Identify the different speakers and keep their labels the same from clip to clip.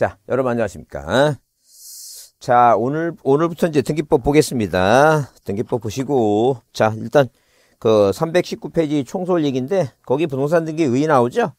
Speaker 1: 자, 여러분 안녕하십니까? 자, 오늘 오늘부터 이제 등기법 보겠습니다. 등기법 보시고 자, 일단 그 319페이지 총솔 얘기인데 거기 부동산 등기 의 나오죠?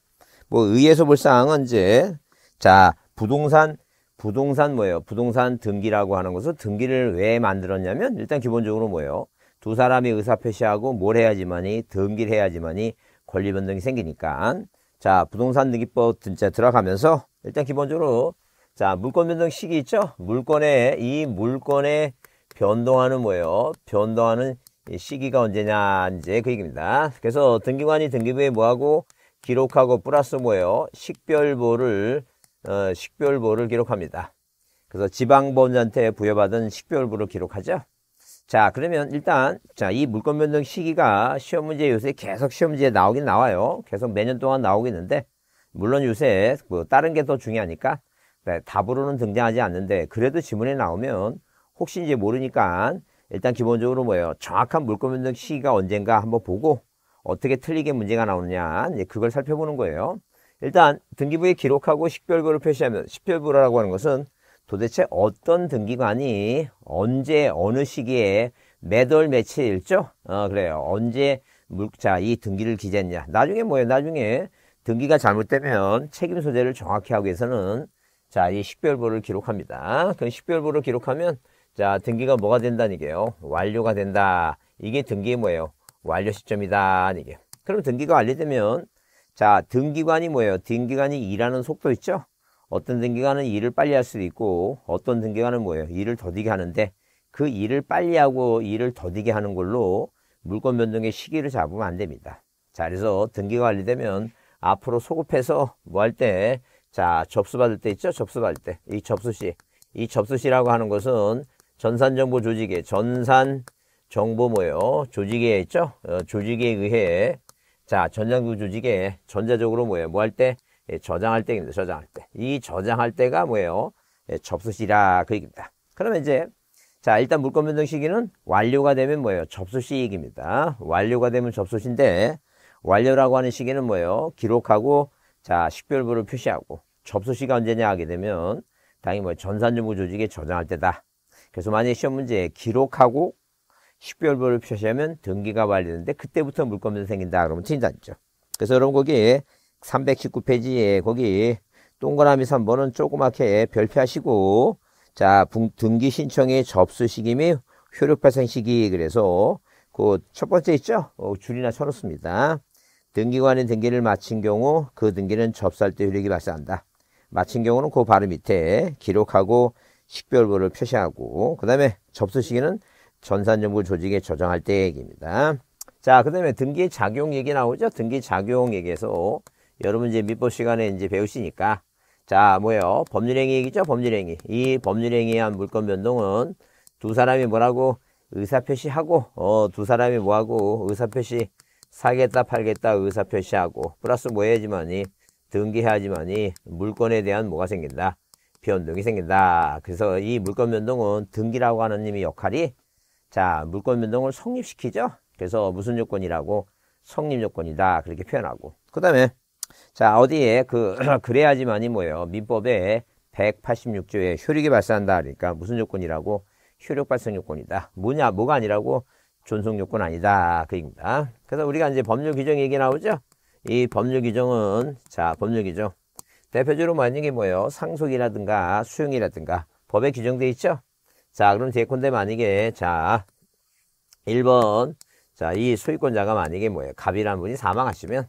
Speaker 1: 뭐 의에서 볼 사항은 이제 자, 부동산 부동산 뭐예요? 부동산 등기라고 하는 것은 등기를 왜 만들었냐면 일단 기본적으로 뭐예요? 두 사람이 의사 표시하고 뭘 해야지만이 등기를 해야지만이 권리변동이 생기니까 자, 부동산 등기법 등짜 들어가면서 일단 기본적으로 자, 물권 변동 시기 있죠? 물권의 이 물권의 변동하는 뭐예요? 변동하는 시기가 언제냐 이제 그 얘기입니다. 그래서 등기관이 등기부에 뭐하고 기록하고 플러스 뭐예요? 식별보를 어, 식별보를 기록합니다. 그래서 지방보험한테 부여받은 식별부를 기록하죠. 자 그러면 일단 자 이물건 변동 시기가 시험 문제 요새 계속 시험 문제에 나오긴 나와요. 계속 매년 동안 나오겠는데 물론 요새 뭐 다른 게 더 중요하니까 네, 답으로는 등장하지 않는데 그래도 지문에 나오면 혹시 이제 모르니까 일단 기본적으로 뭐예요 정확한 물건 변동 시기가 언젠가 한번 보고 어떻게 틀리게 문제가 나오느냐 이제 그걸 살펴보는 거예요. 일단 등기부에 기록하고 식별부를 표시하면 식별부라고 하는 것은 도대체 어떤 등기관이 언제 어느 시기에 매달 며칠죠? 어, 그래요. 언제 물자 이 등기를 기재했냐. 나중에 뭐예요? 나중에 등기가 잘못되면 책임 소재를 정확히 하기 위해서는 자, 이 식별부를 기록합니다. 그 식별부를 기록하면 자, 등기가 뭐가 된다는 얘기예요? 완료가 된다. 이게 등기의 뭐예요? 완료 시점이다. 이게. 그럼 등기가 완료되면 자, 등기관이 뭐예요? 등기관이 일하는 속도 있죠? 어떤 등기관은 일을 빨리 할 수도 있고 어떤 등기관은 뭐예요? 일을 더디게 하는데 그 일을 빨리 하고 일을 더디게 하는 걸로 물건 변동의 시기를 잡으면 안 됩니다. 자, 그래서 등기가 관리되면 앞으로 소급해서 뭐 할 때, 자, 접수받을 때 있죠? 접수받을 때. 이 접수시. 이 접수시라고 하는 것은 전산정보 조직에, 전산 정보 뭐예요? 조직에 있죠? 어, 조직에 의해, 자, 전장부 조직에 전자적으로 뭐예요? 뭐 할 때, 예, 저장할 때입니다. 저장할 때. 이 저장할 때가 뭐예요? 예, 접수시라 그 얘기입니다. 그러면 이제 자 일단 물건 변동 시기는 완료가 되면 뭐예요? 접수시기입니다 완료가 되면 접수시인데 완료라고 하는 시기는 뭐예요? 기록하고 자 식별부를 표시하고 접수시가 언제냐 하게 되면 당연히 뭐 전산정보 조직에 저장할 때다. 그래서 만약에 시험 문제에 기록하고 식별부를 표시하면 등기가 발리는데 그때부터 물건변동 생긴다. 그러면 틀린다. 그죠 그래서 여러분 거기에 319페이지에 거기 동그라미 3번은 조그맣게 별표하시고 자 등기 신청의 접수 시기 및 효력 발생 시기 그래서 그 첫 번째 있죠 어, 줄이나 쳐놓습니다 등기관의 등기를 마친 경우 그 등기는 접수할 때 효력이 발생한다 마친 경우는 그 바로 밑에 기록하고 식별부를 표시하고 그 다음에 접수 시기는 전산정보 조직에 저장할 때 얘기입니다 자그 다음에 등기 작용 얘기 나오죠 등기 작용 얘기에서 여러분 이제 민법 시간에 이제 배우시니까 자 뭐예요? 법률행위얘기죠 법률행위. 이이 법률행위한 물권 변동은 두 사람이 뭐라고 의사표시하고 어 두 사람이 뭐하고 의사표시 사겠다 팔겠다 의사표시하고 플러스 뭐 해야지만이 등기해야지만이 물건에 대한 뭐가 생긴다? 변동이 생긴다. 그래서 이 물권 변동은 등기라고 하는 님의 역할이 자 물권 변동을 성립시키죠. 그래서 무슨 요건이라고 성립 요건이다 그렇게 표현하고 그 다음에 자, 어디에 그, 그래야지만이 뭐예요? 민법에 186조에 효력이 발생한다. 그러니까 무슨 요건이라고? 효력 발생 요건이다. 뭐냐? 뭐가 아니라고? 존속 요건 아니다. 그입니다. 얘기 그래서 우리가 이제 법률 규정 얘기 나오죠? 이 법률 규정은, 자, 법률 규정. 대표적으로 만약에 뭐예요? 상속이라든가 수용이라든가 법에 규정돼 있죠? 자, 그럼 대컨대 만약에, 자, 1번. 자, 이 소유권자가 만약에 뭐예요? 갑이라는 분이 사망하시면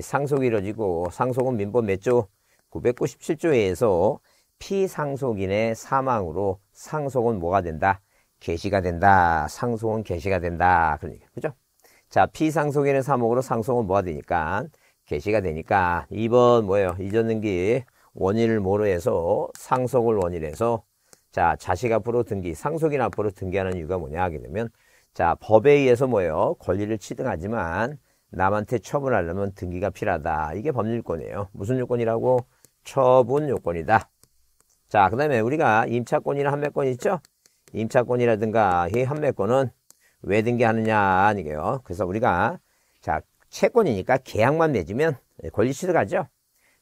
Speaker 1: 상속이 이루어지고 상속은 민법 몇 조? 997조에서 피상속인의 사망으로 상속은 뭐가 된다? 개시가 된다. 상속은 개시가 된다. 그러니까 그죠? 자, 피상속인의 사망으로 상속은 뭐가 되니까? 개시가 되니까 2번 뭐예요? 이전등기 원인을 모르 해서 상속을 원인해서 자, 자식 앞으로 등기, 상속인 앞으로 등기하는 이유가 뭐냐 하게 되면 자, 법에 의해서 뭐예요? 권리를 취득하지만 남한테 처분하려면 등기가 필요하다. 이게 법률권이에요. 무슨 요건이라고? 처분 요건이다. 자, 그 다음에 우리가 임차권이나 한매권 있죠? 임차권이라든가 이한매권은왜 등기하느냐 아니게요. 그래서 우리가 자 채권이니까 계약만 맺으면 권리 취득하죠.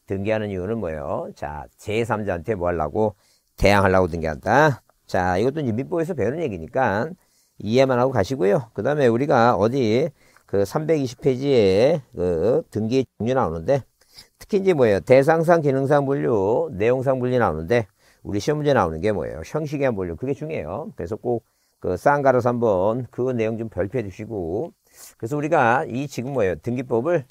Speaker 1: 등기하는 이유는 뭐예요? 자 제3자한테 뭐 하려고 대항하려고 등기한다. 자 이것도 이제 민법에서 배우는 얘기니까 이해만 하고 가시고요. 그 다음에 우리가 어디 그 320페이지에 그 등기 종류 나오는데 특히 이제 뭐예요? 대상상, 기능상 분류, 내용상 분류 나오는데 우리 시험 문제 나오는 게 뭐예요? 형식의 분류 그게 중요해요. 그래서 꼭 그 쌍가로서 한번 그 내용 좀 별표해 주시고 그래서 우리가 이 지금 뭐예요? 등기법을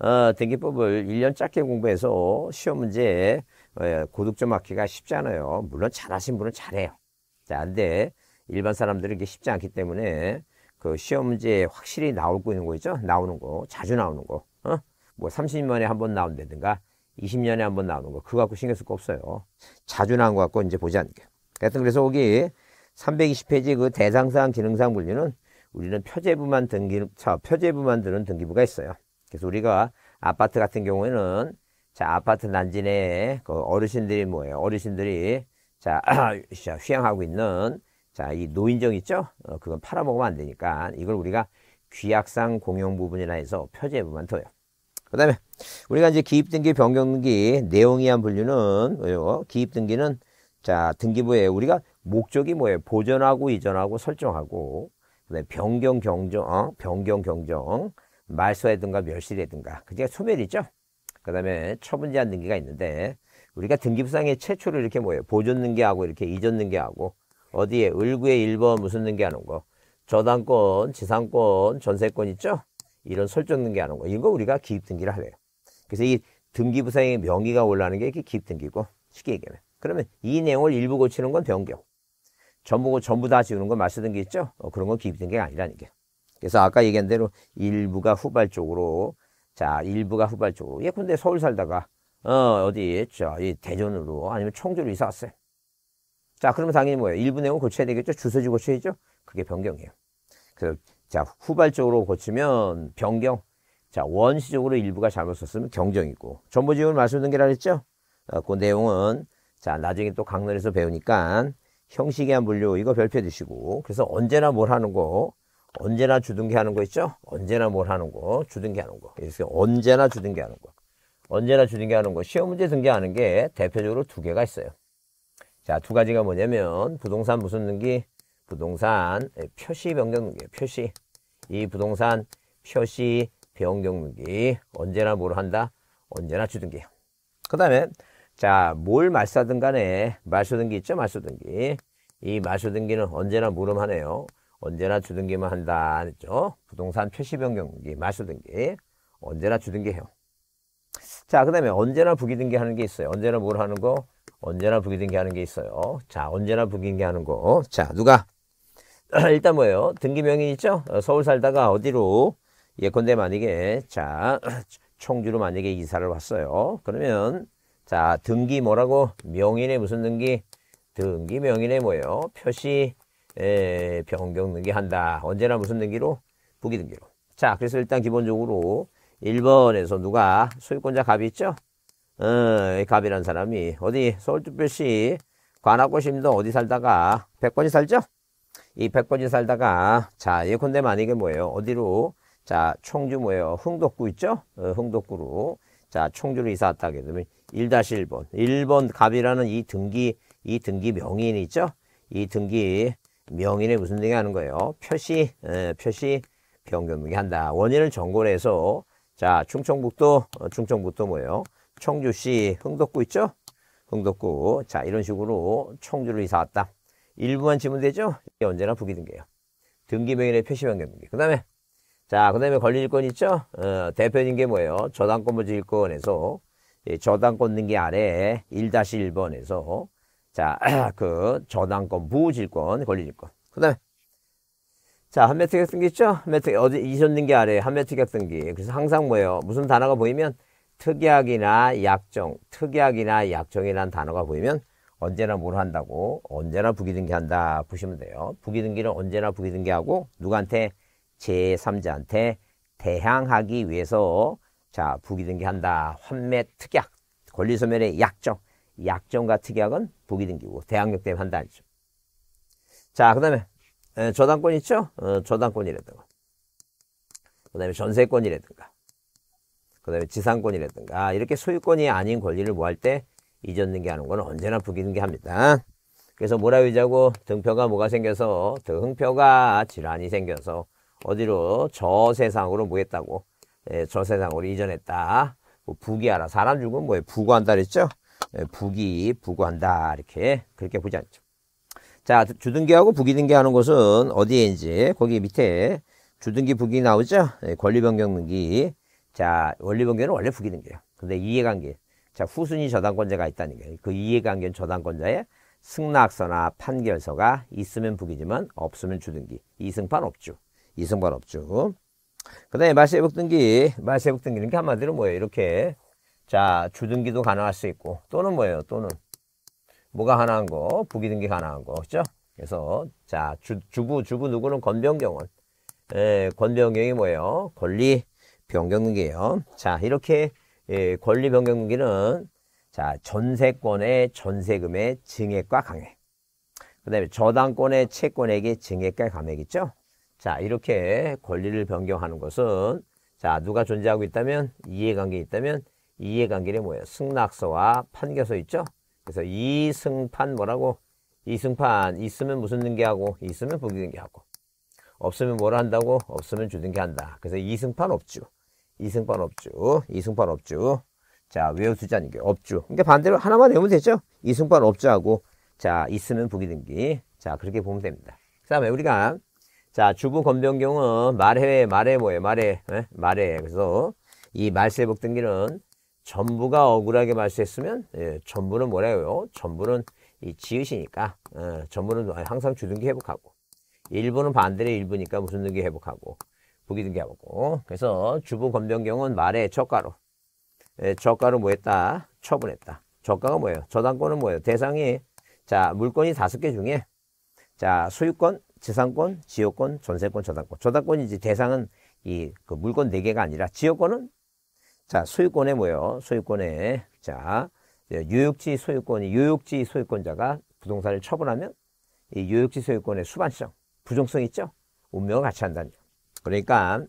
Speaker 1: 어, 등기법을 1년 짧게 공부해서 시험 문제 어, 고득점 맞기가 쉽지 않아요. 물론 잘하신 분은 잘해요. 자, 근데 일반 사람들은 이게 쉽지 않기 때문에 그 시험 문제에 확실히 나오고 있는 거 있죠? 나오는 거. 자주 나오는 거. 어? 뭐 30년에 한 번 나온다든가 20년에 한 번 나오는 거. 그거 갖고 신경 쓸 거 없어요. 자주 나온 거 갖고 이제 보지 않을게요. 하여튼 그래서 거기 320페이지 그 대상상 기능상 분류는 우리는 표제부만 등기, 자, 표제부만 드는 등기부가 있어요. 그래서 우리가 아파트 같은 경우에는 자, 아파트 난지 내에 그 어르신들이 뭐예요? 어르신들이 자, 휴양하고 있는 자, 이 노인정 있죠? 어, 그건 팔아먹으면 안 되니까 이걸 우리가 귀약상 공용 부분이라 해서 표제 부분만 둬요. 그 다음에 우리가 이제 기입등기 변경등기 내용이한 분류는 요 기입등기는 자 등기부에 우리가 목적이 뭐예요? 보존하고 이전하고 설정하고 그다음에 변경 경정, 어? 변경 경정, 말소라든가 멸실이라든가 그게 소멸이죠. 그다음에 처분 제한 등기가 있는데 우리가 등기부상의 최초로 이렇게 뭐예요? 보존 등기하고 이렇게 이전 등기하고 어디에 을구에 1번 무슨 등기하는 거 저당권, 지상권, 전세권 있죠? 이런 설정 등기하는 거 이거 우리가 기입 등기를 하래요. 그래서 이 등기부상의 명의가 올라가는게 이게 기입 등기고 쉽게 얘기하면 그러면 이 내용을 일부 고치는 건 변경 전부 전부 다 지우는 건 마스 등기 있죠? 어, 그런 건 기입 등기가 아니라는 게 그래서 아까 얘기한 대로 일부가 후발적으로 자 일부가 후발적으로 예컨대 서울 살다가 어 어디 저이 대전으로 아니면 청주로 이사 왔어요. 자, 그러면 당연히 뭐예요? 일부 내용 고쳐야 되겠죠? 주소지 고쳐야죠? 그게 변경이에요. 그래서 자, 후발적으로 고치면 변경. 자, 원시적으로 일부가 잘못 썼으면 경정이고. 전부 지원 말씀드린 게라 그랬죠? 어, 그 내용은 자, 나중에 또 강론에서 배우니까 형식의 한 분류 이거 별표 드시고 그래서 언제나 뭘 하는 거 언제나 주둔기 하는 거 있죠? 언제나 뭘 하는 거 주둔기 하는 거 그래서 언제나 주둔기 하는 거 언제나 주둔기 하는 거 시험 문제 등기하는 게 대표적으로 두 개가 있어요. 자, 두 가지가 뭐냐면 부동산 무슨 등기? 부동산 예, 표시 변경 등기, 표시. 이 부동산 표시 변경 등기 언제나 뭘 한다? 언제나 주등기. 그 다음에 자, 뭘말사든 간에 말소등기 있죠? 말소등기. 이 말소등기는 언제나 물음하네요. 언제나 주등기만 한다 했죠? 부동산 표시 변경 등기, 말소등기. 언제나 주등기해요. 자, 그 다음에 언제나 부기등기 하는 게 있어요. 언제나 뭘 하는 거? 언제나 부기등기 하는 게 있어요. 자, 언제나 부기등기 하는 거. 자, 누가? 일단 뭐예요? 등기명인 있죠? 어, 서울 살다가 어디로? 예컨대 만약에, 자, 청주로 만약에 이사를 왔어요. 그러면, 자, 등기 뭐라고? 명인의 무슨 등기? 등기 명인의 뭐예요? 표시, 에, 변경 등기 한다. 언제나 무슨 등기로? 부기등기로. 자, 그래서 일단 기본적으로 1번에서 누가 소유권자 갑이 있죠? 어, 갑이라는 사람이 어디 서울특별시 관악구심도 어디 살다가 백번이 살죠? 이 백번이 살다가 자 예컨대 만약에 뭐예요? 어디로? 자총주 뭐예요? 흥덕구 있죠? 어, 흥덕구로 자총주로 이사 왔다 하게 되면 1-1번 1번 갑이라는 이 등기 이 등기 명인 있죠? 이 등기 명인에 무슨 등기 하는 거예요? 표시 에, 어, 표시 변경 등기 한다. 원인을 정고를 해서 자 충청북도 어, 충청북도 뭐예요? 청주시 흥덕구 있죠? 흥덕구 자 이런 식으로 청주를 이사 왔다. 일부만 지면 되죠? 이게 언제나 부기 등기예요. 등기명의 표시변경 등기. 그 다음에 자, 그 다음에 권리일권 있죠? 어, 대표적인 게 뭐예요? 예, 저당권 보증권에서 저당권 등기 아래 1-1번에서 자, 그 저당권 부호질권 권리일권. 그 다음에 자, 한매특약 등기 있죠? 한매트어디 이전 등기 아래 한매특약 등기. 그래서 항상 뭐예요? 무슨 단어가 보이면 특약이나 약정, 특약이나 약정이라는 단어가 보이면 언제나 뭘 한다고 언제나 부기등기한다 보시면 돼요. 부기등기는 언제나 부기등기하고 누구한테 제3자한테 대항하기 위해서 자 부기등기한다. 환매 특약, 권리소멸의 약정, 약정과 특약은 부기등기고 대항력 때문에 한다 아니죠. 자 그다음에 저당권 있죠? 어, 저당권이라든가 그다음에 전세권이라든가 그 다음에 지상권이라든가 아, 이렇게 소유권이 아닌 권리를 뭐 할 때 이전 등기하는 건 언제나 부기등기합니다. 그래서 뭐라위자고 등표가 뭐가 생겨서 등표가 질환이 생겨서 어디로 저 세상으로 뭐했다고 예, 저 세상으로 이전했다. 뭐 부기하라. 사람 죽으면 뭐예요? 부고한다 그랬죠? 예, 부기, 부고한다. 이렇게 그렇게 보지 않죠. 자, 주등기하고 부기등기하는 것은 어디에 이제 거기 밑에 주등기 부기 나오죠? 예, 권리변경등기 자, 원리변경은 원래 부기는 거예요. 근데 이해관계. 자, 후순위 저당권자가 있다는 거예요. 그 이해관계는 저당권자의 승낙서나 판결서가 있으면 부기지만 없으면 주등기. 이승판 없죠. 이승판 없죠. 그 다음에 말세복 등기. 말세복 등기는 게 한마디로 뭐예요? 이렇게. 자, 주등기도 가능할 수 있고. 또는 뭐예요? 또는. 뭐가 가능한 거? 부기 등기 가능한 거. 그죠? 그래서, 자, 주, 주부, 주부 누구는 권병경은. 예, 권병경이 뭐예요? 권리, 변경등기예요. 자, 이렇게 예, 권리 변경등기는 자, 전세권의 전세금의 증액과 감액. 그다음에 저당권의 채권액의 증액과 감액 이죠 자, 이렇게 권리를 변경하는 것은 자, 누가 존재하고 있다면 이해관계 있다면 이해관계는 뭐예요? 승낙서와 판결서 있죠? 그래서 이승판 뭐라고? 이승판 있으면 무슨 등기하고 있으면 부기등기하고 없으면 뭐라 한다고? 없으면 주등기한다. 그래서 이승판 없죠. 이승판 업주, 이승판 업주. 자, 외우수자는게 업주. 그러니까 반대로 하나만 외우면 되죠? 이승판 업주하고 자, 있으면 부기등기. 자, 그렇게 보면 됩니다. 그 다음에 우리가 자, 주부 검정 경우 말해, 말해 뭐예요? 말해, 에? 예? 말해. 그래서 이 말세복 등기는 전부가 억울하게 말세했으면 예, 전부는 뭐래요 전부는 이 지읒이니까 예, 전부는 항상 주등기 회복하고 일부는 반대로 일부니까 무슨 등기 회복하고 부기등기하고 그래서 주부 검변경은 말에 저가로 예, 저가로 뭐 했다? 처분했다. 저가가 뭐예요? 저당권은 뭐예요? 대상이 자 물건이 다섯 개 중에 자 소유권, 지상권, 지역권, 전세권, 저당권. 저당권이 이제 대상은 이그 물건 네 개가 아니라 지역권은 자 소유권에 뭐예요? 소유권에 자 예, 유역지 소유권이 유역지 소유권자가 부동산을 처분하면 이 유역지 소유권의 수반성, 부정성 있죠? 운명을 같이 한다는 그러니까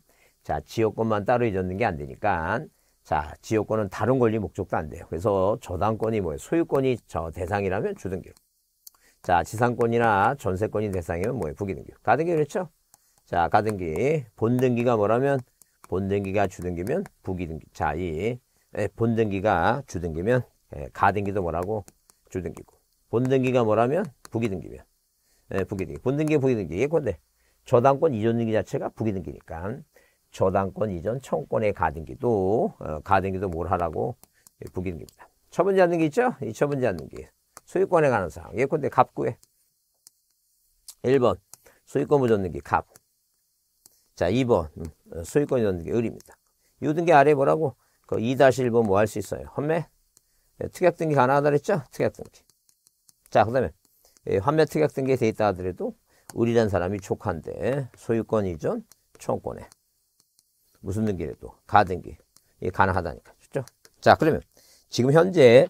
Speaker 1: 자 지역권만 따로 잊었는 게 안 되니까 자 지역권은 다른 권리 목적도 안 돼요. 그래서 저당권이 뭐예요? 소유권이 저 대상이라면 주등기록. 자 지상권이나 전세권이 대상이면 뭐예요? 부기등기록. 가등기 그렇죠? 자 가등기 본등기가 뭐라면 본등기가 주등기면 부기등기. 자이 예, 본등기가 주등기면 예, 가등기도 뭐라고 주등기고 본등기가 뭐라면 부기등기면 예, 부기등기 본등기 부기등기 예컨대 저당권 이전 등기 자체가 부기 등기니까 저당권 이전 청권의 가등기도 어, 가등기도 뭘 하라고 예, 부기 등기입니다. 처분자 등기 있죠? 이 처분자 등기 소유권에 관한 사항 예컨대 갑구에 1번 소유권 보존 등기 갑. 자 2번 음, 어, 소유권 이전 등기 을입니다. 이 등기 아래 뭐라고? 그 2-1번 뭐 할 수 있어요? 헌매? 예, 특약 등기 가능하다 그랬죠? 특약 등기. 자, 그 다음에, 예, 환매 특약 등기에 돼 있다 하더라도 우리란 사람이 촉한데 소유권 이전 청권에 무슨 등기래 또 가등기 이게 가능하다니까 그죠자 그러면 지금 현재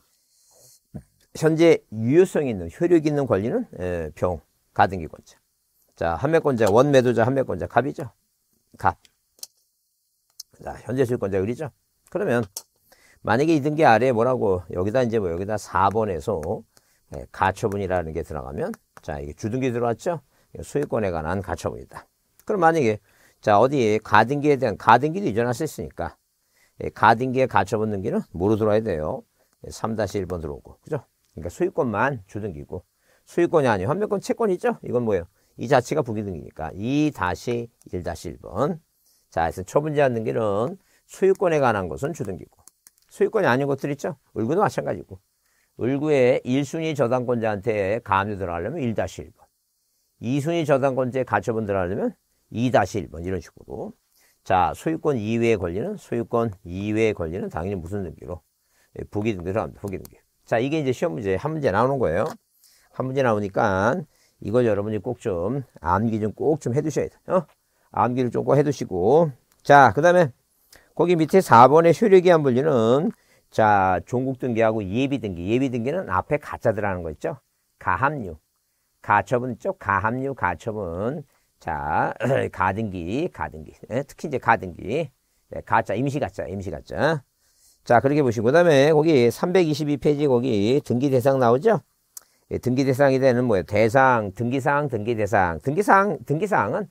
Speaker 1: 현재 유효성 있는 효력 있는 권리는 에, 병 가등기권자 자 한매권자 원매도자 한매권자 갑이죠 갑 자, 현재 소유권자 을이죠 그러면 만약에 이등기 아래에 뭐라고 여기다 이제 뭐 여기다 4번에서 가처분이라는 게 들어가면 자 이게 주등기 들어왔죠 수익권에 관한 가처분이다. 그럼 만약에 자 어디 가등기에 대한 가등기도 이전할 수 있으니까 예, 가등기에 가처분 등기는 뭐로 들어와야 돼요? 3-1번 예, 들어오고 그죠? 그러니까 소유권만 주등기고 소유권이 아니에요. 환매권 채권이죠? 이건 뭐예요? 이 자체가 부기등기니까 2-1-1번 자 그래서 초분제한 등기는 소유권에 관한 것은 주등기고 소유권이 아닌 것들 있죠? 을구도 마찬가지고 을구의 1순위 저당권자한테 가압류 들어가려면 1-1번 2순위 저당권제 가처분들 하려면 2-1번 뭐 이런 식으로 자 소유권 이외의 권리는 소유권 이외의 권리는 당연히 무슨 등기로 예, 부기 등기로 합니다. 부기 등기. 자 이게 이제 시험 문제 한 문제 나오는 거예요. 한 문제 나오니까 이걸 여러분이 꼭 좀 암기 좀 꼭 좀 해두셔야 돼요. 어? 암기를 좀 꼭 해두시고 자그 다음에 거기 밑에 4번의 효력이한 분류는 자 종국 등기하고 예비 등기 예비 등기는 앞에 가짜들하는 거 있죠. 가합류 가첩은 쪽 가합류 가첩은 자 가등기 가등기 예, 특히 이제 가등기 예, 가짜 임시 가짜 임시 가짜 자 그렇게 보시고 그다음에 거기 322페이지 거기 등기 대상 나오죠? 예, 등기 대상이 되는 뭐예요? 대상, 등기상 등기 대상. 등기상등기상은이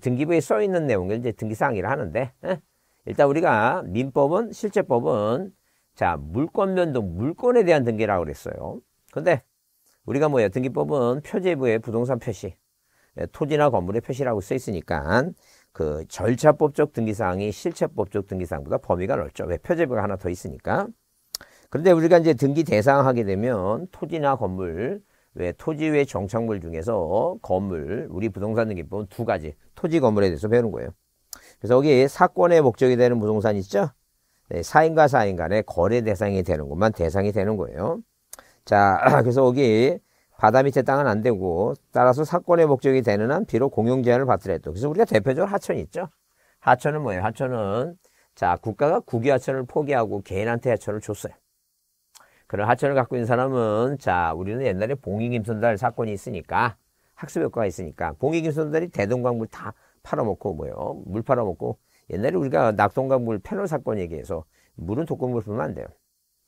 Speaker 1: 등기부에 써 있는 내용을 이제 등기상이라 하는데 에? 일단 우리가 민법은 실제법은 자 물권 변동 물권에 대한 등기라고 그랬어요. 근데 우리가 뭐 여등기법은 표제부에 부동산 표시, 예, 토지나 건물의 표시라고 써 있으니까 그 절차법적 등기사항이 실체법적 등기사항보다 범위가 넓죠. 왜 표제부가 하나 더 있으니까. 그런데 우리가 이제 등기 대상 하게 되면 토지나 건물, 왜 토지 외 정착물 중에서 건물, 우리 부동산 등기법은 두 가지 토지 건물에 대해서 배우는 거예요. 그래서 여기 사건의 목적이 되는 부동산 있죠? 네, 사인과 사인 간의 거래 대상이 되는 것만 대상이 되는 거예요. 자, 그래서 여기 바다 밑에 땅은 안 되고 따라서 사건의 목적이 되는 한 비록 공용 제한을 받더라도 그래서 우리가 대표적으로 하천이 있죠. 하천은 뭐예요? 하천은 자 국가가 국유하천을 포기하고 개인한테 하천을 줬어요. 그런 하천을 갖고 있는 사람은 자 우리는 옛날에 봉이김선달 사건이 있으니까 학습 효과가 있으니까 봉이김선달이 대동강물 다 팔아먹고 뭐요 예물 팔아먹고 옛날에 우리가 낙동강물 패널 사건 얘기해서 물은 독극물 쓰면 안 돼요.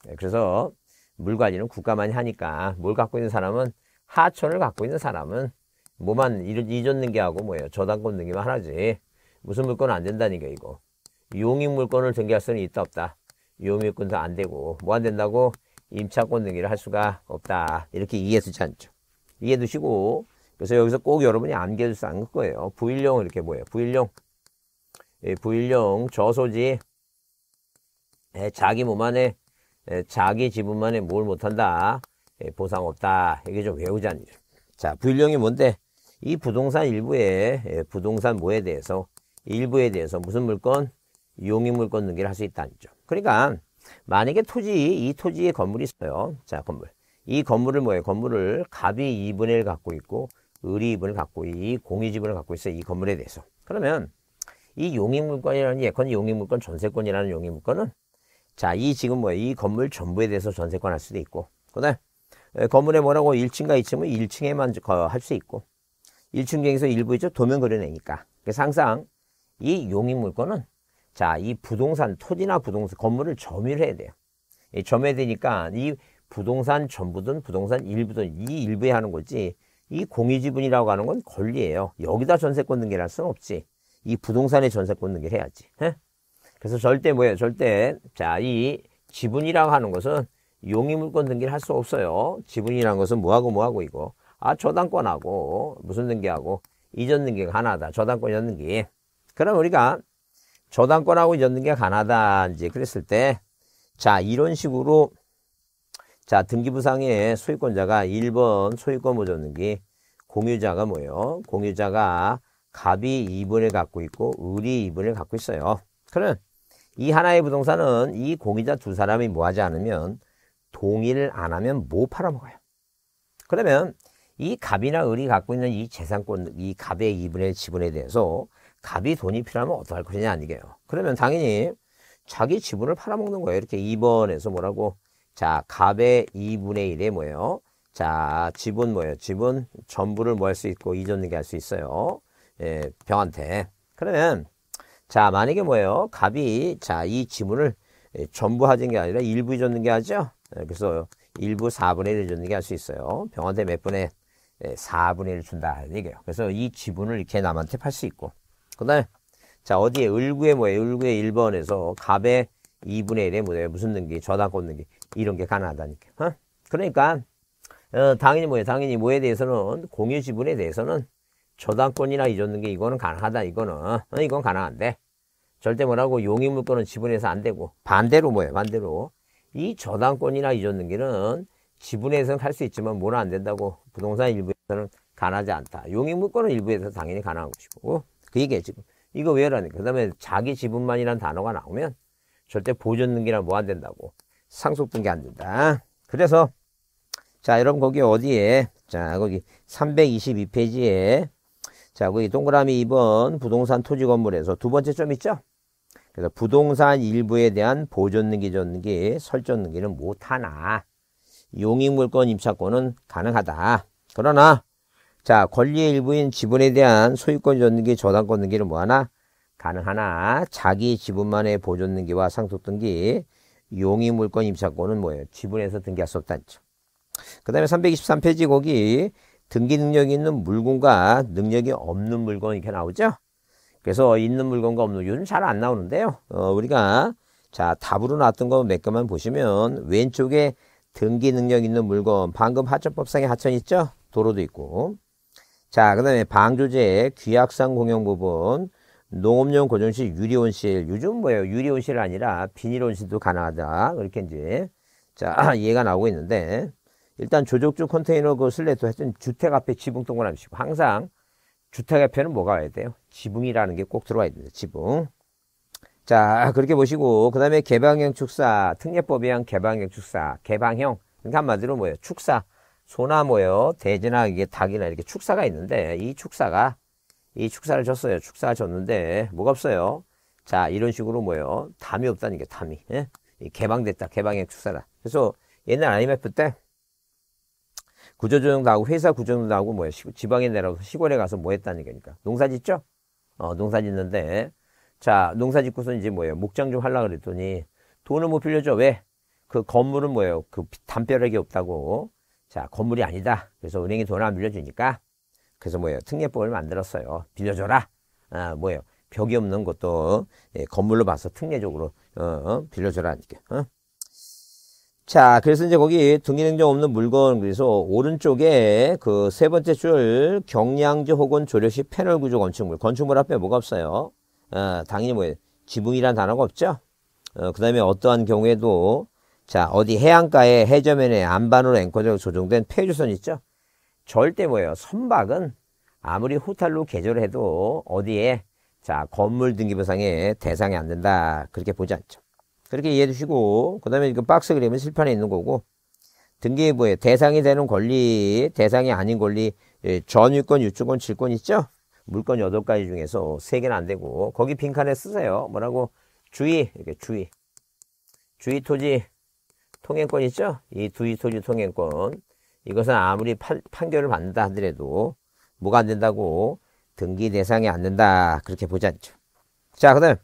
Speaker 1: 네, 그래서 물 관리는 국가만이 하니까 뭘 갖고 있는 사람은 하천을 갖고 있는 사람은 뭐만 잊었는 게하고 뭐예요 저당권 등기만 하라지 무슨 물건은 안된다는게 이거 용익 물건을 등기할 수는 있다 없다 용익권도 안 되고 뭐 안 된다고 임차권 등기를 할 수가 없다 이렇게 이해해 두지 않죠 이해해 두시고 그래서 여기서 꼭 여러분이 암기해 둘수 않을 거예요 부일용 이렇게 뭐예요 부일용 예, 부일용 저소지 예, 자기 몸 안에 자기 지분만에 뭘 못한다. 보상 없다. 이게 좀 외우자는 일. 자, 불일령이 뭔데? 이 부동산 일부에 부동산 뭐에 대해서 일부에 대해서 무슨 물건? 용인 물건 등기를 할 수 있다는 거죠. 그러니까 만약에 토지, 이 토지에 건물이 있어요. 자, 건물. 이 건물을 뭐예요? 건물을 갑이 2분의 1 갖고 있고 을이 2분을 갖고 이 공이 지분을 갖고 있어요. 이 건물에 대해서. 그러면 이 용인 물건이라는 예컨대 용인 물건, 전세권이라는 용인 물건은 자, 이 지금 뭐예요? 이 건물 전부에 대해서 전세권 할 수도 있고. 그다음 에 건물에 뭐라고 1층과 2층은 1층에만 할 수 있고. 1층 중에서 일부있죠 도면 그려내니까. 그래서 그러니까 항상 이용인 물건은 자, 이 부동산, 토지나 부동산, 건물을 점유를 해야 돼요. 이 점해야 되니까 이 부동산 전부든 부동산 일부든 이 일부에 하는 거지 이 공유지분이라고 하는 건 권리예요. 여기다 전세권 등기를 할 수는 없지. 이 부동산에 전세권 등기를 해야지. 에? 예? 그래서 절대 뭐예요? 절대 자 이 지분이라고 하는 것은 용의물권 등기를 할 수 없어요. 지분이라는 것은 뭐하고 뭐하고 이거 아 저당권하고 무슨 등기하고 이전 등기가 하나다. 저당권 이전 등기. 그럼 우리가 저당권하고 이전 등기가 하나다 이제 그랬을 때 자 이런 식으로 자 등기부상의 소유권자가 1번 소유권 보존 등기 공유자가 뭐예요? 공유자가 갑이 2분을 갖고 있고 을이 2분을 갖고 있어요. 그럼 이 하나의 부동산은 이 공의자 두 사람이 뭐 하지 않으면 동의를 안 하면 못 뭐 팔아먹어요. 그러면 이 갑이나 을이 갖고 있는 이 재산권, 이 갑의 2분의 지분에 대해서 갑이 돈이 필요하면 어떡할 것냐 아니게요. 그러면 당연히 자기 지분을 팔아먹는 거예요. 이렇게 2번에서 뭐라고 자 갑의 2분의 1에 뭐예요? 자 지분 뭐예요? 지분 전부를 뭐 할 수 있고 이전 등기할 수 있어요. 예, 병한테. 그러면 자, 만약에 뭐예요? 갑이, 자, 이 지문을 예, 전부 하진 게 아니라 일부 줬는 게 하죠? 예, 그래서 일부 4분의 1을 줬는 게 할 수 있어요. 병한테 몇 분의 4분의 예, 1을 준다. 얘기예요. 그래서 이 지분을 이렇게 남한테 팔 수 있고. 그 다음에, 자, 어디에, 을구에 뭐예요? 을구에 1번에서 갑의 2분의 1에 뭐예요? 무슨 능기, 저당권 능기. 이런 게 가능하다니까. 어? 그러니까, 어, 당연히 뭐예요? 당연히 뭐에 대해서는, 공유 지분에 대해서는 저당권이나 이줬는 게 이거는 가능하다. 이거는, 어, 이건 가능한데. 절대 뭐라고 용의 물건은 지분해서 안 되고 반대로 뭐예요? 반대로 이 저당권이나 이전등기는 지분해서는 할 수 있지만 뭐는 안 된다고 부동산 일부에서는 가능하지 않다. 용의 물건은 일부에서 당연히 가능한 것이고 그 얘기예요 지금. 이거 왜라니까. 그 다음에 자기 지분만이라는 단어가 나오면 절대 보존등기나 뭐 안 된다고 상속등기 안 된다. 그래서 자 여러분 거기 어디에 자 거기 322페이지에 자 거기 동그라미 2번 부동산 토지 건물에서 두 번째 점 있죠? 그래서 부동산 일부에 대한 보존등기 전기, 설정등기는 못하나 용익물권 임차권은 가능하다. 그러나 자 권리의 일부인 지분에 대한 소유권 전등기, 저당권 등기는 뭐하나 가능하나 자기 지분만의 보존 등기와 상속 등기, 용익물권 임차권은 뭐예요? 지분에서 등기할 수 없다는 점. 그 다음에 323페이지 거기 등기 능력이 있는 물건과 능력이 없는 물건 이렇게 나오죠? 그래서 있는 물건과 없는 요즘 잘 안 나오는데요. 어, 우리가 자 답으로 나왔던 거 몇 개만 보시면 왼쪽에 등기 능력 있는 물건 방금 하천법상의 하천 있죠? 도로도 있고 자그 다음에 방조제 귀약상 공용 부분 농업용 고정실 유리온실 요즘 뭐예요? 유리온실 아니라 비닐온실도 가능하다 그렇게 이제 자이해가 나오고 있는데 일단 조족주 컨테이너 그 슬래도 하여튼 주택 앞에 지붕 동그라미 치고 항상 주택에표는 뭐가 와야 돼요? 지붕이라는 게 꼭 들어와야 됩니다. 지붕. 자, 그렇게 보시고, 그 다음에 개방형 축사, 특례법에 의한 개방형 축사, 개방형. 그러니까 한마디로 뭐예요? 축사. 소나 뭐예요? 대지나 이게 닭이나 이렇게 축사가 있는데, 이 축사가, 이 축사를 줬어요. 축사 줬는데, 뭐가 없어요? 자, 이런 식으로 뭐예요? 담이 없다는 게 담이. 예? 개방됐다. 개방형 축사라. 그래서 옛날 IMF 때, 구조조정 도하고 회사 구조조정 도하고뭐야 지방에 내려가서 시골에 가서 뭐 했다는 얘기니까 농사 짓죠? 어, 농사 짓는데. 자, 농사 짓고서 이제 뭐예요? 목장 좀 하려고 그랬더니 돈을못 빌려줘. 왜? 그 건물은 뭐예요? 그 담벼락이 없다고. 자, 건물이 아니다. 그래서 은행이 돈을 안 빌려주니까. 그래서 뭐예요? 특례법을 만들었어요. 빌려줘라. 아, 뭐예요? 벽이 없는 것도 예, 건물로 봐서 특례적으로 어, 어, 빌려줘라. 이렇게. 어? 자, 그래서 이제 거기 등기능정 없는 물건, 그래서 오른쪽에 그 세 번째 줄, 경량주 혹은 조료시 패널 구조 건축물. 건축물 앞에 뭐가 없어요? 어, 당연히 뭐, 지붕이란 단어가 없죠? 어, 그 다음에 어떠한 경우에도, 자, 어디 해안가에 해저면에 안반으로 앵커적으로 조정된 폐주선 있죠? 절대 뭐예요? 선박은 아무리 호탈로 개조를 해도 어디에, 자, 건물 등기부상의 대상이 안 된다. 그렇게 보지 않죠. 그렇게 이해해 주시고 그 다음에 지 박스 그림은 실판에 있는 거고 등기부에 대상이 되는 권리, 대상이 아닌 권리, 예, 전유권, 유주권, 질권 있죠? 물권 여덟 가지 중에서 세개는안 되고 거기 빈칸에 쓰세요. 뭐라고? 주의, 이렇게 주의. 주의 토지 통행권 있죠? 이 주의 토지 통행권. 이것은 아무리 파, 판결을 받는다 하더라도 뭐가 안 된다고 등기 대상이 안 된다. 그렇게 보지 않죠. 자, 그 다음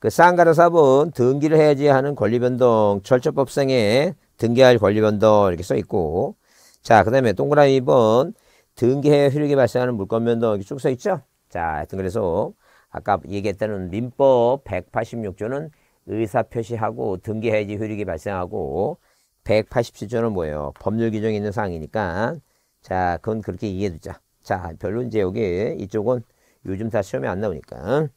Speaker 1: 그쌍가다사은 등기를 해야지하는 권리변동 철저법상에 등기할 권리변동 이렇게 써 있고 자 그 다음에 동그라미 2번 등기해 효력이 발생하는 물권변동 이렇게 쭉 써 있죠. 자 하여튼 그래서 아까 얘기했다는 민법 186조는 의사표시하고 등기해지 야 효력이 발생하고 187조는 뭐예요? 법률 규정이 있는 사항이니까 자 그건 그렇게 이해해두자. 자 별로 이제 여기 이쪽은 요즘 다 시험에 안 나오니까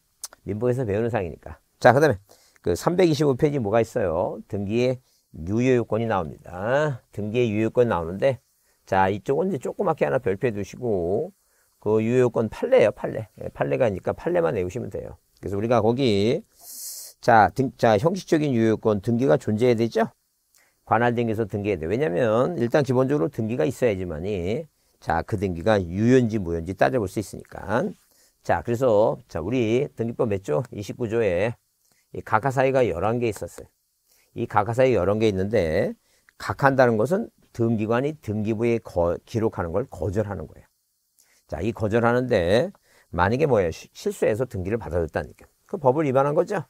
Speaker 1: 민법에서 배우는 사항이니까 자, 그 다음에 그 325페이지 뭐가 있어요? 등기의 유효요건이 나옵니다. 등기의 유효요건 나오는데, 자, 이쪽은 이제 조그맣게 하나 별표해 두시고, 그 유효요건 판례예요, 판례. 예, 판례가니까 아 판례만 내우시면 돼요. 그래서 우리가 거기, 자, 등, 자, 형식적인 유효요건 등기가 존재해야 되죠? 관할 등기에서 등기해야 돼. 왜냐면, 일단 기본적으로 등기가 있어야지만이, 자, 그 등기가 유효인지 무효인지 따져볼 수 있으니까. 자, 그래서, 자, 우리 등기법 몇 조? 29조에 이각하사이가 11개 있었어요. 이각하사이 11개 있는데 각한다는 것은 등기관이 등기부에 거, 기록하는 걸 거절하는 거예요. 자, 이 거절하는데 만약에 뭐예요? 실수해서 등기를 받아줬다니까. 그 법을 위반한 거죠.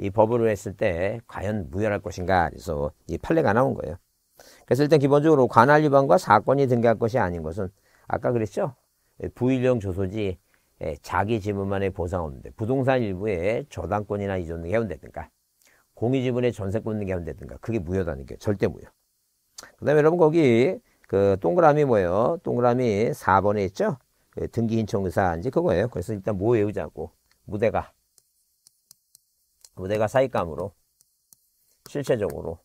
Speaker 1: 이 법으로 했을 때 과연 무효할 것인가 그래서 이 판례가 나온 거예요. 그래서 일단 기본적으로 관할 위반과 사건이 등기할 것이 아닌 것은 아까 그랬죠? 부일령 조소지 예, 자기 지분만의 보상 없는데 부동산 일부에 저당권이나 이전 등이 해운됐든가 공유 지분에 전세권 등이 해운됐든가 그게 무효다는 게 절대 무효. 그 다음에 여러분 거기 그 동그라미 뭐예요? 동그라미 4번에 있죠? 그 등기 신청 의사인지 그거예요. 그래서 일단 뭐 외우자고 무대가 무대가 사익감으로 실체적으로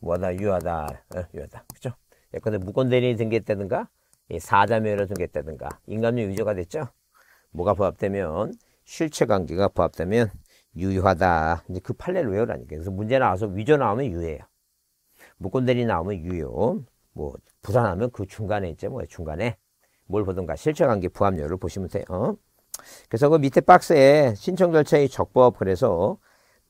Speaker 1: 뭐하다 유하다 어, 유하다 그죠? 예컨대 무권 대리 등기했다든가 사자면을 중겠다든가 인간류 유저가 됐죠. 뭐가 부합되면 실체 관계가 부합되면 유효하다. 이제 그 판례를 외우라니까. 그래서 문제 나와서 위조 나오면 유효해요 무권대리 나오면 유효. 뭐 부산하면 그 중간에 있죠. 뭐 중간에 뭘 보든가 실체 관계 부합률을 보시면 돼요. 어? 그래서 그 밑에 박스에 신청 절차의 적법 그래서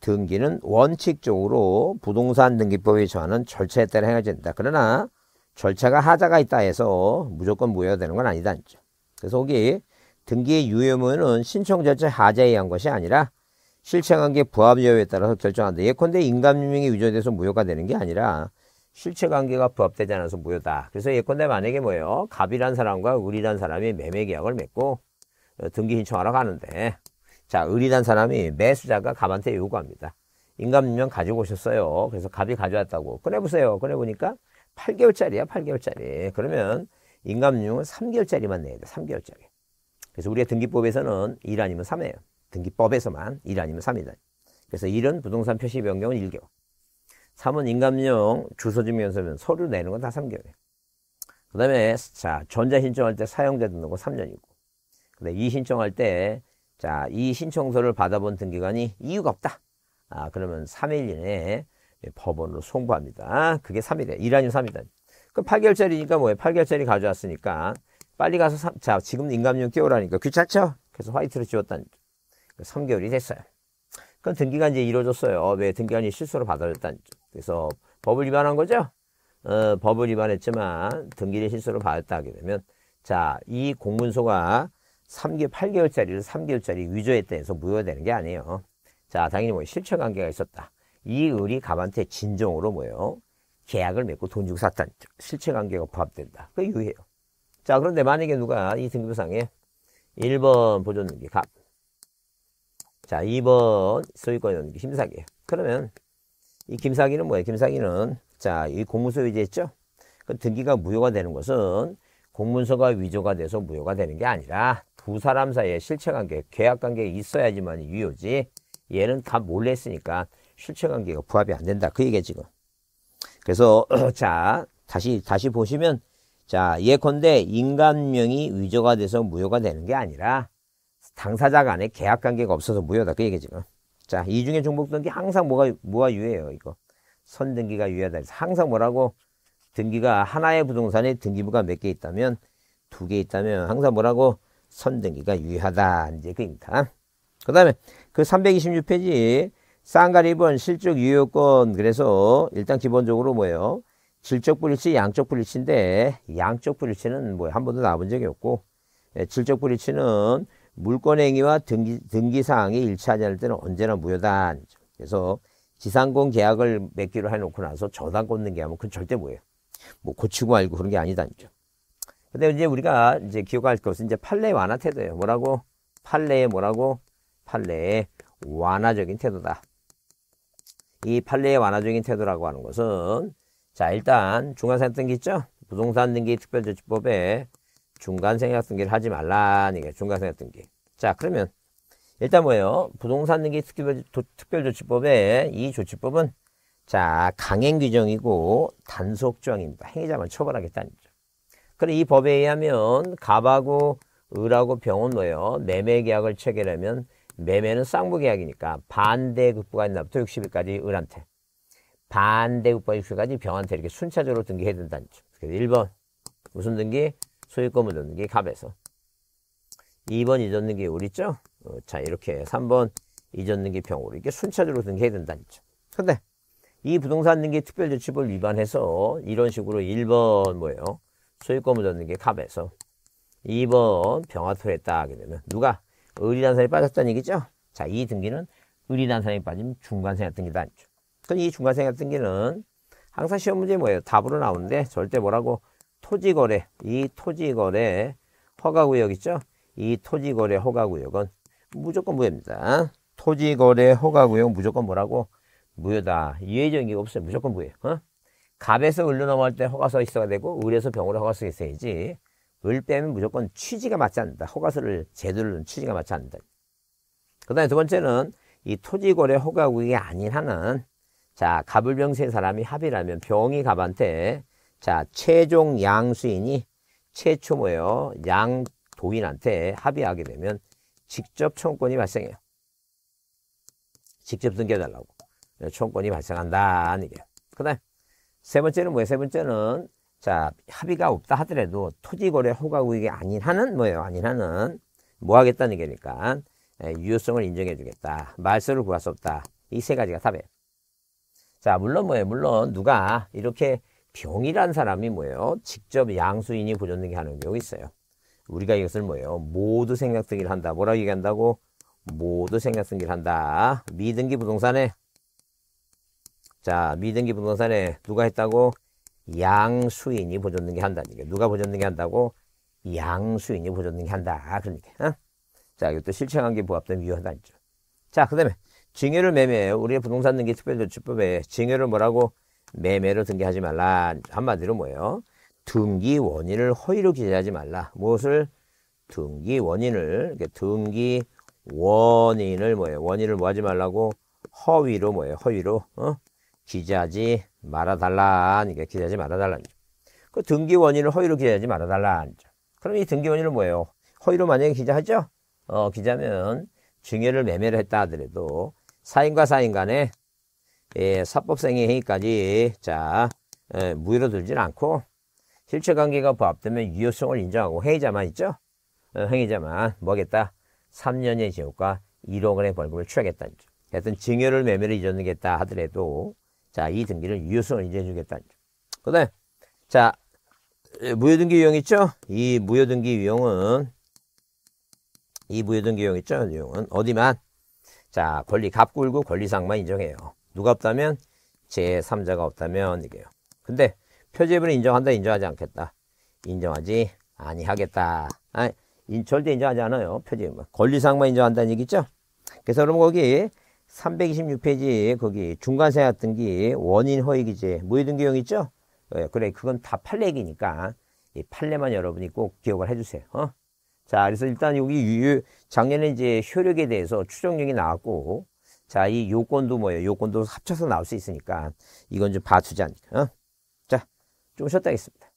Speaker 1: 등기는 원칙적으로 부동산 등기법에 저하는 절차에 따라 행해진다. 그러나 절차가 하자가 있다 해서 무조건 무효가 되는 건 아니다. 그래서 거기 등기의 유효무효는 신청 절차 하자에 의한 것이 아니라 실체관계 부합 여부에 따라서 결정한다. 예컨대 인감유명이 위조돼서 무효가 되는 게 아니라 실체관계가 부합되지 않아서 무효다. 그래서 예컨대 만약에 뭐예요? 갑이란 사람과 을이란 사람이 매매계약을 맺고 어, 등기 신청하러 가는데 자 을이란 사람이 매수자가 갑한테 요구합니다. 인감유명 가지고 오셨어요. 그래서 갑이 가져왔다고 꺼내보세요. 꺼내보니까 8개월짜리야, 8개월짜리. 그러면 인감용은 3개월짜리만 내야 돼, 3개월짜리. 그래서 우리가 등기법에서는 1 아니면 3이에요. 등기법에서만 1 아니면 3이다. 그래서 1은 부동산 표시 변경은 1개월. 3은 인감용 주소증명서면 서류 내는 건 다 3개월이에요. 그 다음에, 자, 전자 신청할 때 사용자 등록은 3년이고. 근데 이 신청할 때, 자, 이 신청서를 받아본 등기관이 이유가 없다. 아, 그러면 3일 이내에 예, 법원으로 송부합니다. 그게 3일에 이란이 3일에. 그럼 8개월짜리니까 뭐예요? 8개월짜리 가져왔으니까 빨리 가서 3, 자 지금 인감료 끼우라니까 귀찮죠? 그래서 화이트로 지웠다는 3개월이 됐어요. 그럼 등기관 이제 이루어졌어요. 왜 등기관이 실수로 받아줬다는까 그래서 법을 위반한 거죠? 어, 법을 위반했지만 등기를 실수로 받았다 하게 되면 자 이 공문서가 3개 8개월짜리를 3개월짜리 위조했다 해서 무효되는 게 아니에요. 자 당연히 뭐 실체관계가 있었다. 이 을이 갑한테 진정으로 뭐예요? 계약을 맺고 돈 주고 샀다. 실체관계가 부합된다. 그게 유해요. 자, 그런데 만약에 누가 이 등급상에 1번 보존능기 갑. 자, 2번 소유권이라는 힘사기예요. 그러면 이 김사기는 뭐예요? 김사기는 자, 이 공문소유제 했죠그 등기가 무효가 되는 것은 공문서가 위조가 돼서 무효가 되는 게 아니라 두 사람 사이에 실체관계, 계약관계가 있어야지만 유효지. 얘는 다 몰래 했으니까 실체관계가 부합이 안 된다. 그 얘기야 지금. 그래서 자 다시 다시 보시면 자 예컨대 인간명이 위조가 돼서 무효가 되는 게 아니라 당사자 간에 계약관계가 없어서 무효다. 그 얘기야 지금. 자 이중에 중복등기 항상 뭐가 뭐가 유해요 효 이거 선등기가 유효하다. 항상 뭐라고 등기가 하나의 부동산에 등기부가 몇 개 있다면 두 개 있다면 항상 뭐라고 선등기가 유효하다 이제 그입니다. 그다음에 그 326페이지 쌍가 1번 실적 유효권 그래서 일단 기본적으로 뭐예요? 질적 불일치, 양적 불일치인데 양적 불일치는 뭐 한 번도 나본 적이 없고 예, 질적 불일치는 물권 행위와 등기, 등기 사항이 일치하지 않을 때는 언제나 무효다. 그래서 지상권 계약을 맺기로 해놓고 나서 저당 꽂는 게 하면 그건 절대 뭐예요. 뭐 고치고 말고 그런 게 아니다죠. 근데 이제 우리가 이제 기억할 것은 이제 판례 완화 태도예요. 뭐라고? 판례 뭐라고? 판례의 완화적인 태도다. 이 판례의 완화적인 태도라고 하는 것은 자 일단 중간생 등기 있죠? 부동산 등기 특별조치법에 중간생약 등기를 하지 말라는 게 중간생약 등기. 자 그러면 일단 뭐예요? 부동산 등기 특별조치법에 이 조치법은 자 강행 규정이고 단속 조항입니다. 행위자만 처벌하겠다는 거죠. 그럼 이 법에 의하면 갑하고 을하고 병원 뭐예요? 매매 계약을 체결하면 매매는 쌍무계약이니까 반대급부가 있나부터 60일까지 을한테 반대급부가 60일까지 병한테 이렇게 순차적으로 등기해야 된다는 점. 그래서 1번 무슨 등기? 소유권물 등기 갑에서 2번 이전 등기 우리 있죠? 어, 자 이렇게 3번 이전 등기 병으로 이렇게 순차적으로 등기해야 된다는 점. 근데 이 부동산 등기 특별조치법을 위반해서 이런 식으로 1번 뭐예요? 소유권물 등기 갑에서 2번 병화토를 했다 하게 되면 누가 의리단산사이 빠졌다는 얘기죠. 자, 이 등기는 의리단산사이 빠지면 중간생활 등기도 아니죠. 그럼 이 중간생활 등기는 항상 시험 문제 뭐예요? 답으로 나오는데 절대 뭐라고 토지거래, 이 토지거래 허가구역 있죠? 이 토지거래 허가구역은 무조건 무효입니다. 토지거래 허가구역 무조건 뭐라고? 무효다. 예해적인게 없어요. 무조건 무효. 어? 갑에서 을로 넘어갈 때 허가서 있어야 되고 을에서 병으로 허가서 있어야지. 을 빼면 무조건 취지가 맞지 않는다. 허가서를 제대로 는 취지가 맞지 않는다. 그 다음에 두 번째는 이 토지거래 허가구역이 아닌 한은 자 갑을병 세 사람이 합의라면 병이 갑한테 자 최종 양수인이 최초 모여 양도인한테 합의하게 되면 직접 청권이 발생해요. 직접 등겨달라고 네, 청권이 발생한다는 얘기요그 다음 에세 번째는 뭐예요? 세 번째는 자 합의가 없다 하더라도 토지거래 허가구역이 아닌 하는 뭐예요 아닌 하는 뭐 하겠다는 얘기니까 예, 유효성을 인정해 주겠다 말소를 구할 수 없다 이 세 가지가 답이에요 자 물론 뭐예요 물론 누가 이렇게 병이란 사람이 뭐예요 직접 양수인이 보존등기 하는 경우 있어요 우리가 이것을 뭐예요 모두 생각등기를 한다 뭐라고 얘기한다고 모두 생각등기를 한다 미등기 부동산에 자 미등기 부동산에 누가 했다고 양수인이 보존등기 한다니까 누가 보존등기 한다고 양수인이 보존등기 한다 그러니까 어? 자 이것도 실체관계 부합된 위헌단죠 자그 다음에 증여를 매매해요 우리의 부동산 등기 특별조치법에 증여를 뭐라고 매매로 등기하지 말라 한마디로 뭐예요 등기 원인을 허위로 기재하지 말라 무엇을 등기 원인을 등기 원인을 뭐예요 원인을 뭐 하지 말라고 허위로 뭐예요 허위로 어? 기재하지 말아달라. 그러니까 기재하지 말아달라. 그 등기 원인을 허위로 기재하지 말아달라. 그럼 이 등기 원인은 뭐예요? 허위로 만약에 기재하죠? 어, 기재하면 증여를 매매를 했다 하더라도 사인과 사인 간에 예, 사법생의 행위까지 자 예, 무효로 들진 않고 실체관계가 부합되면 유효성을 인정하고 행위자만 있죠? 어, 행위자만 뭐겠다? 3년의 징역과 1억 원의 벌금을 취하겠다. 하여튼 증여를 매매를 이전하겠다 하더라도 자, 이등기는 유효성을 인정해 주겠다는 점. 그 다음에, 자, 무효등기 유형 있죠? 이 무효등기 유형은, 이 무효등기 유형 있죠? 유형은 어디만? 자, 권리 갑굴고 권리상만 인정해요. 누가 없다면? 제3자가 없다면, 이게요. 근데, 표제부를 인정한다, 인정하지 않겠다. 인정하지 아니하겠다. 아니, 절대 인정하지 않아요. 표제부. 권리상만 인정한다는 얘기죠? 그래서 여러분 거기, 삼백이십육 페이지 거기 중간세약 등기 원인 허위 기재 무효 뭐 등기용 있죠? 예, 그래 그건 다 판례기니까 이 판례만 여러분이 꼭 기억을 해주세요. 어? 자 그래서 일단 여기 유, 작년에 이제 효력에 대해서 추정력이 나왔고 자 이 요건도 뭐예요? 요건도 합쳐서 나올 수 있으니까 이건 좀 봐주지 않을까. 어? 자좀 쉬었다 하겠습니다.